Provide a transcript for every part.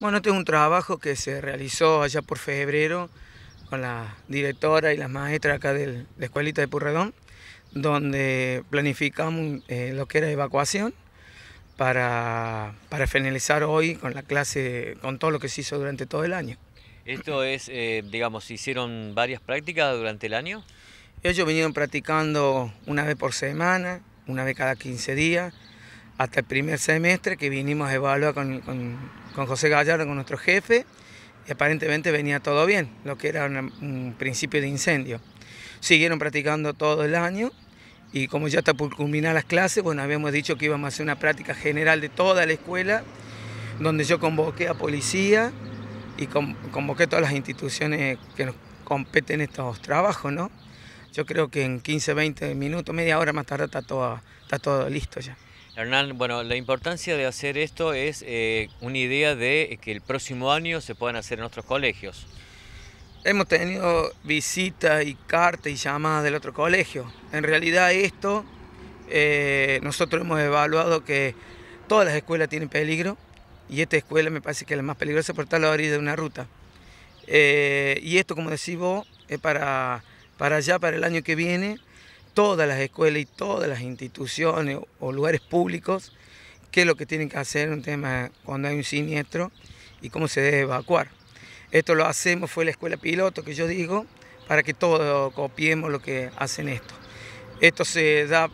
Bueno, este es un trabajo que se realizó allá por febrero con la directora y las maestras acá de la escuelita de Purredón, donde planificamos eh, lo que era evacuación para, finalizar hoy con la clase, con todo lo que se hizo durante todo el año. ¿Esto es, eh, digamos, hicieron varias prácticas durante el año? Ellos vinieron practicando una vez por semana, una vez cada 15 días, hasta el primer semestre que vinimos a evaluar con, con, José Gallardo, con nuestro jefe, y aparentemente venía todo bien, lo que era un principio de incendio. Siguieron practicando todo el año y como ya está por culminar las clases, bueno, habíamos dicho que íbamos a hacer una práctica general de toda la escuela, donde yo convoqué a policía y convoqué todas las instituciones que nos competen estos trabajos, ¿no? Yo creo que en 15, 20 minutos, media hora más tarde está todo, está todo listo ya. Hernán, bueno, la importancia de hacer esto es eh, una idea de que el próximo año se puedan hacer en otros colegios. Hemos tenido visitas y cartas y llamadas del otro colegio. En realidad esto, eh, nosotros hemos evaluado que todas las escuelas tienen peligro y esta escuela me parece que es la más peligrosa por estar a la orilla de una ruta. Eh, y esto, como decís es para, para allá, para el año que viene, todas las escuelas y todas las instituciones o lugares públicos qué es lo que tienen que hacer un tema cuando hay un siniestro y cómo se debe evacuar. Esto lo hacemos, fue la escuela piloto que yo digo, para que todos copiemos lo que hacen esto. Esto se da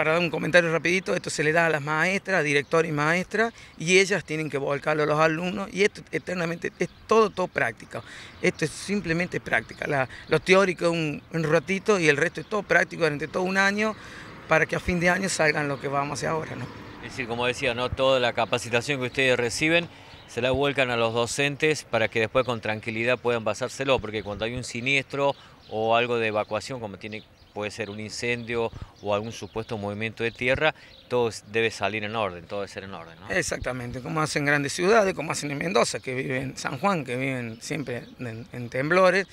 para dar un comentario rapidito, esto se le da a las maestras, director y maestras, y ellas tienen que volcarlo a los alumnos, y esto eternamente es todo, todo práctica. Esto es simplemente práctica. La, lo teórico es un, ratito y el resto es todo práctico durante todo un año para que a fin de año salgan lo que vamos a hacer ahora. ¿no? Es decir, como decía, ¿no? toda la capacitación que ustedes reciben se la vuelcan a los docentes para que después con tranquilidad puedan basárselo, porque cuando hay un siniestro o algo de evacuación, como tiene puede ser un incendio o algún supuesto movimiento de tierra, todo debe salir en orden, todo debe ser en orden. Exactamente, como hacen grandes ciudades, como hacen en Mendoza, que viven en San Juan, que viven siempre en, temblores,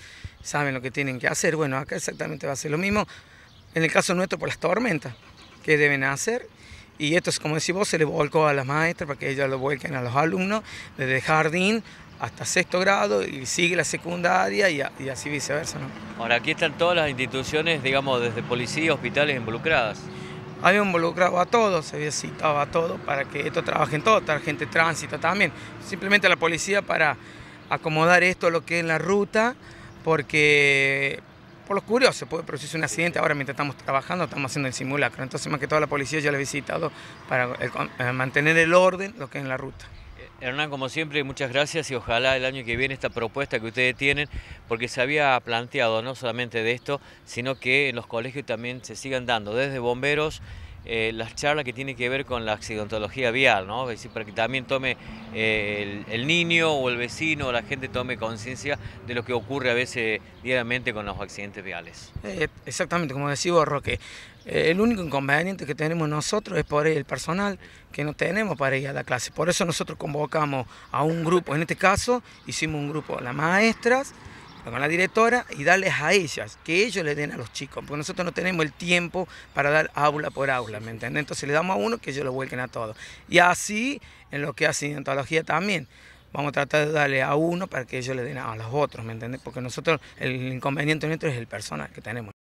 saben lo que tienen que hacer. Bueno, acá exactamente va a ser lo mismo, en el caso nuestro por las tormentas, ¿qué deben hacer y esto es como decís vos, se le volcó a las maestras para que ellas lo vuelquen a los alumnos desde el jardín hasta sexto grado y sigue la secundaria y, y, así viceversa. ¿no? Ahora, aquí están todas las instituciones, digamos, desde policía, hospitales involucradas. Había involucrado a todos, se había citado a todos para que esto trabaje en todo, la gente tránsito también. Simplemente la policía para acomodar esto lo que es la ruta, porque por los curiosos puede producirse un accidente. Ahora, mientras estamos trabajando, estamos haciendo el simulacro. Entonces, más que toda la policía ya la había visitado para eh, mantener el orden, lo que es en la ruta. Hernán, como siempre, muchas gracias y ojalá el año que viene esta propuesta que ustedes tienen, porque se había planteado no solamente de esto, sino que en los colegios también se sigan dando, desde bomberos, eh, las charlas que tienen que ver con la accidentología vial, ¿no? para que también tome eh, el, niño o el vecino o la gente tome conciencia de lo que ocurre a veces diariamente con los accidentes viales. Eh, exactamente, como decía Roque, el único inconveniente que tenemos nosotros es por el personal que no tenemos para ir a la clase. Por eso nosotros convocamos a un grupo, en este caso hicimos un grupo, las maestras, con la directora y darles a ellas, que ellos le den a los chicos, porque nosotros no tenemos el tiempo para dar aula por aula, ¿me entiendes? Entonces le damos a uno que ellos lo vuelquen a todos. Y así en lo que hace antología también. Vamos a tratar de darle a uno para que ellos le den a los otros, ¿me entiendes? Porque nosotros, el inconveniente nuestro es el personal que tenemos.